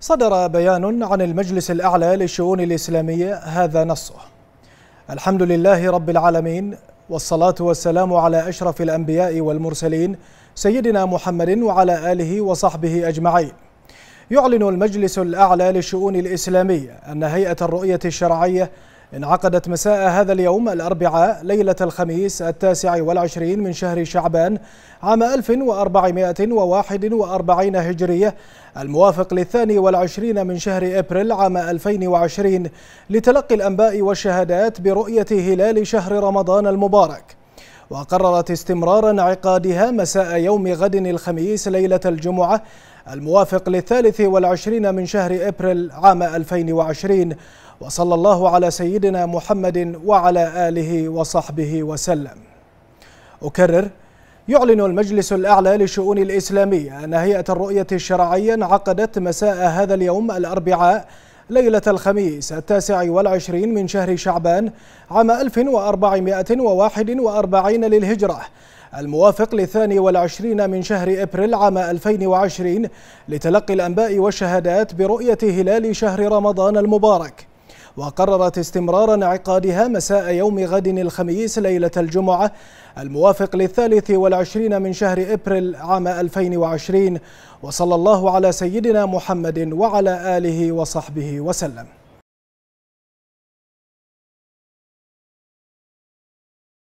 صدر بيان عن المجلس الأعلى للشؤون الإسلامية هذا نصه الحمد لله رب العالمين والصلاة والسلام على أشرف الأنبياء والمرسلين سيدنا محمد وعلى آله وصحبه أجمعين يعلن المجلس الأعلى للشؤون الإسلامية أن هيئة الرؤية الشرعية انعقدت مساء هذا اليوم الأربعاء ليلة الخميس التاسع والعشرين من شهر شعبان عام 1441 هجرية الموافق للثاني والعشرين من شهر إبريل عام 2020 لتلقي الأنباء والشهادات برؤية هلال شهر رمضان المبارك وقررت استمرار انعقادها مساء يوم غد الخميس ليلة الجمعة الموافق للثالث والعشرين من شهر إبريل عام 2020 وصلى الله على سيدنا محمد وعلى آله وصحبه وسلم أكرر يعلن المجلس الأعلى لشؤون الإسلامية أن هيئة الرؤية الشرعية انعقدت مساء هذا اليوم الأربعاء ليلة الخميس التاسع والعشرين من شهر شعبان عام 1441 للهجرة الموافق لثاني والعشرين من شهر إبريل عام 2020 لتلقي الأنباء والشهادات برؤية هلال شهر رمضان المبارك وقررت استمرار انعقادها مساء يوم غد الخميس ليلة الجمعة الموافق للثالث والعشرين من شهر إبريل عام 2020 وصلى الله على سيدنا محمد وعلى آله وصحبه وسلم